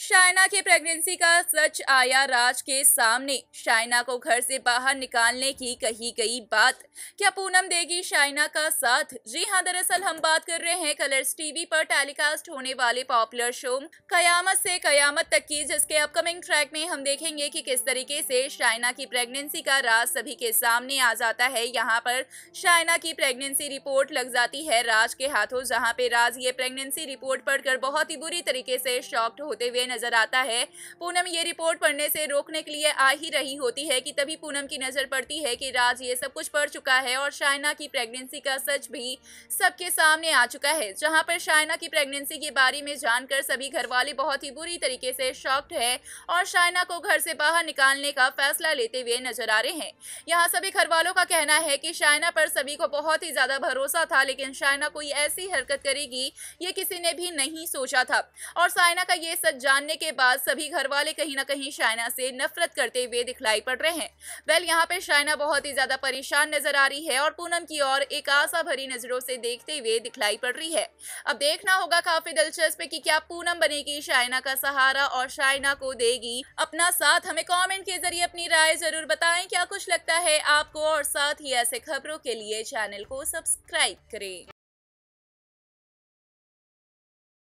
शाइना के प्रेगनेंसी का सच आया राज के सामने शाइना को घर से बाहर निकालने की कही गई बात क्या पूनम देगी शाइना का साथ जी हाँ दरअसल हम बात कर रहे हैं कलर्स टीवी पर टेलीकास्ट होने वाले पॉपुलर शो कयामत से कयामत तक की जिसके अपकमिंग ट्रैक में हम देखेंगे कि किस तरीके से शाइना की प्रेगनेंसी का राज सभी के सामने आ जाता है यहाँ पर शाइना की प्रेगनेंसी रिपोर्ट लग जाती है राज के हाथों जहाँ पे राज ये प्रेगनेंसी रिपोर्ट पढ़कर बहुत ही बुरी तरीके से शॉक्ट होते हुए नजर आता है पूनम ये रिपोर्ट पढ़ने से रोकने के लिए आ ही रही होती है कि तभी पूनम की नज़र पड़ती है कि राज ये सब कुछ पढ़ चुका है और शायना की प्रेगनेंसी का सच भी सबके सामने आ चुका है जहाँ पर शायना की प्रेगनेंसी के बारे में जानकर सभी घर वाले बहुत ही बुरी तरीके से शॉक्ड है और शायना को घर से बाहर निकालने का फैसला लेते हुए नजर आ रहे हैं यहाँ सभी घर वालों का कहना है की शायना पर सभी को बहुत ही ज़्यादा भरोसा था लेकिन शायना कोई ऐसी हरकत करेगी ये किसी ने भी नहीं सोचा था और सायना का ये सच जान जानने के बाद सभी घर वाले कहीं ना कहीं शायना से नफरत करते हुए दिखलाई पड़ रहे हैं वेल यहाँ पे शायना बहुत ही ज्यादा परेशान नजर आ रही है और पूनम की ओर एक आशा भरी नजरों से देखते हुए दिखलाई पड़ रही है अब देखना होगा काफी दिलचस्प की क्या पूनम बनेगी शायना का सहारा और शायना को देगी अपना साथ हमें कॉमेंट के जरिए अपनी राय जरूर बताए क्या कुछ लगता है आपको और साथ ही ऐसे खबरों के लिए चैनल को सब्सक्राइब करें